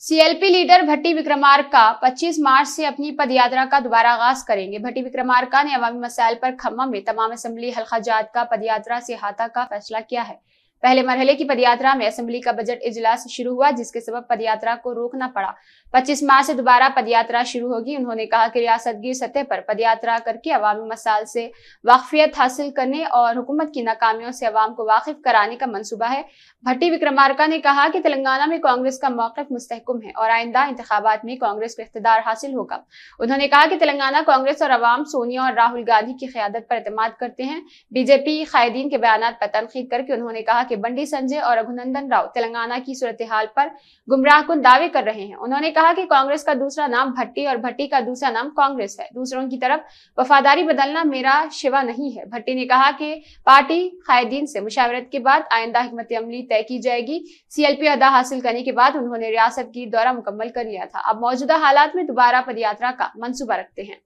CLP leader भट्टी विक्रमार्का 25 मार्च से अपनी पदयात्रा का दोबारा आगाज करेंगे भट्टी विक्रमार्का ने अवामी मसाइल पर खम्मा में तमाम असम्बली हल्का जात का पदयात्रा से हाथा का फैसला किया है पहले मरहले की पदयात्रा में असेंबली का बजट इजलास शुरू हुआ जिसके सब पदयात्रा को रोकना पड़ा 25 मार्च से दोबारा पदयात्रा शुरू होगी उन्होंने कहा कि रियासतगी सतह पर पदयात्रा करके अवामी मसाल से वाकफियत हासिल करने और हुकूमत की नाकामियों से अवाम को वाकिफ कराने का मनसूबा है भट्टी विक्रमारका ने कहा कि तेलंगाना में कांग्रेस का मौकफ मुस्तकम है और आइंदा इंतबात में कांग्रेस को इकतदार हासिल होगा उन्होंने कहा कि तेलंगाना कांग्रेस और अवाम सोनिया और राहुल गांधी की क्यादत पर अतमाद करते हैं बीजेपी कायदीन के बयान पर तनखीद करके उन्होंने कहा के बंडी संजय और रघुनंदन राव तेलंगाना की सूरत हाल पर गुमराह गुमराहकुन दावे कर रहे हैं उन्होंने कहा कि कांग्रेस का दूसरा नाम भट्टी और भट्टी का दूसरा नाम कांग्रेस है दूसरों की तरफ वफादारी बदलना मेरा शिवा नहीं है भट्टी ने कहा कि पार्टी कायदीन से मुशावरत के बाद आइंदा हमत अमली तय की जाएगी सीएलपी अदा हासिल करने के बाद उन्होंने रियासत की दौरा मुकम्मल कर लिया था अब मौजूदा हालात में दोबारा पदयात्रा का मनसूबा रखते हैं